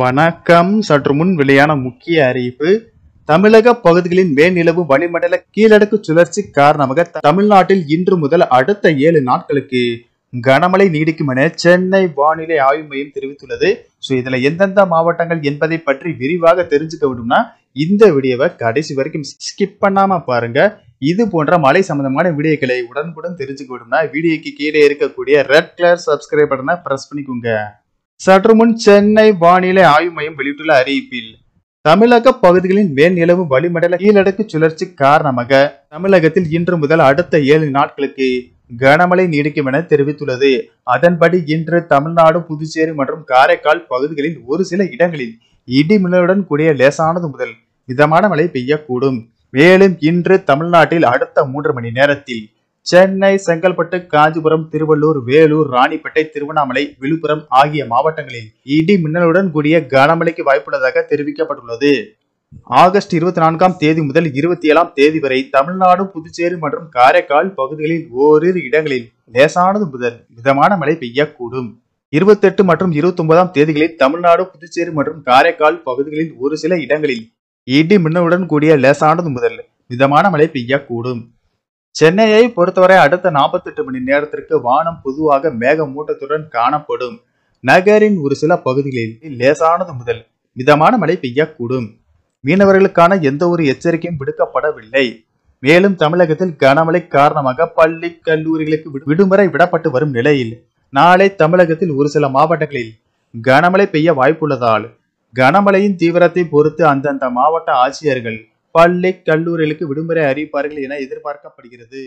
வணக்கம் சற்று முன் வெளியான முக்கிய அறிவிப்பு தமிழக பகுதிகளின் மேல்நிலவு வளிமண்டல கீழடுக்கு சுழற்சி காரணமாக தமிழ்நாட்டில் இன்று முதல் அடுத்த ஏழு நாட்களுக்கு கனமழை நீடிக்கும் என சென்னை வானிலை ஆய்வு மையம் தெரிவித்துள்ளது ஸோ இதுல எந்தெந்த மாவட்டங்கள் என்பதை பற்றி விரிவாக தெரிஞ்சுக்க விடும்னா இந்த வீடியோவை கடைசி வரைக்கும் ஸ்கிப் பண்ணாம பாருங்க இது போன்ற மலை சம்பந்தமான வீடியோக்களை உடனுக்குடன் தெரிஞ்சுக்க விடும்னா வீடியோக்கு கீழே இருக்கக்கூடிய ரெட் கலர் சப்ஸ்கிரைப் பட்டனை ப்ரெஸ் பண்ணிக்கோங்க சற்று முன் சென்னை வானிலை ஆய்வு மையம் வெளியிட்டுள்ள அறிவிப்பில் தமிழக பகுதிகளின் மேல் நிலவும் வளிமண்டல கீழடுக்கு சுழற்சி காரணமாக தமிழகத்தில் இன்று முதல் அடுத்த ஏழு நாட்களுக்கு கனமழை நீடிக்கும் என தெரிவித்துள்ளது அதன்படி இன்று தமிழ்நாடு புதுச்சேரி மற்றும் காரைக்கால் பகுதிகளில் ஒரு சில இடங்களில் இடி மின்னலுடன் கூடிய லேசானது முதல் மிதமான மழை பெய்யக்கூடும் மேலும் இன்று தமிழ்நாட்டில் அடுத்த மூன்று மணி நேரத்தில் சென்னை செங்கல்பட்டு காஞ்சிபுரம் திருவள்ளூர் வேலூர் ராணிப்பேட்டை திருவண்ணாமலை விழுப்புரம் ஆகிய மாவட்டங்களில் இடி மின்னலுடன் கூடிய கனமழைக்கு வாய்ப்புள்ளதாக தெரிவிக்கப்பட்டுள்ளது ஆகஸ்ட் இருபத்தி நான்காம் தேதி முதல் இருபத்தி ஏழாம் தேதி வரை தமிழ்நாடு புதுச்சேரி மற்றும் காரைக்கால் பகுதிகளில் ஓரிரு இடங்களில் லேசானது முதல் மிதமான மழை பெய்யக்கூடும் இருபத்தெட்டு மற்றும் இருபத்தி ஒன்பதாம் தேதிகளில் தமிழ்நாடு புதுச்சேரி மற்றும் காரைக்கால் பகுதிகளில் ஒரு சில இடங்களில் இடி மின்னலுடன் கூடிய லேசானது முதல் மிதமான மழை பெய்யக்கூடும் சென்னையை பொறுத்தவரை அடுத்த நாற்பத்தெட்டு மணி நேரத்திற்கு வானம் பொதுவாக மேகமூட்டத்துடன் காணப்படும் நகரின் ஒரு சில பகுதிகளில் லேசானது முதல் மிதமான மழை பெய்யக்கூடும் மீனவர்களுக்கான எந்த ஒரு எச்சரிக்கையும் விடுக்கப்படவில்லை மேலும் தமிழகத்தில் கனமழை காரணமாக பள்ளி கல்லூரிகளுக்கு விடுமுறை விடப்பட்டு வரும் நிலையில் நாளை தமிழகத்தில் ஒரு சில மாவட்டங்களில் கனமழை பெய்ய வாய்ப்புள்ளதால் கனமழையின் தீவிரத்தை பொறுத்து அந்தந்த மாவட்ட ஆட்சியர்கள் பள்ளி கல்லூரிகளுக்கு விடுமுறை அறிவிப்பார்கள் என எதிர்பார்க்கப்படுகிறது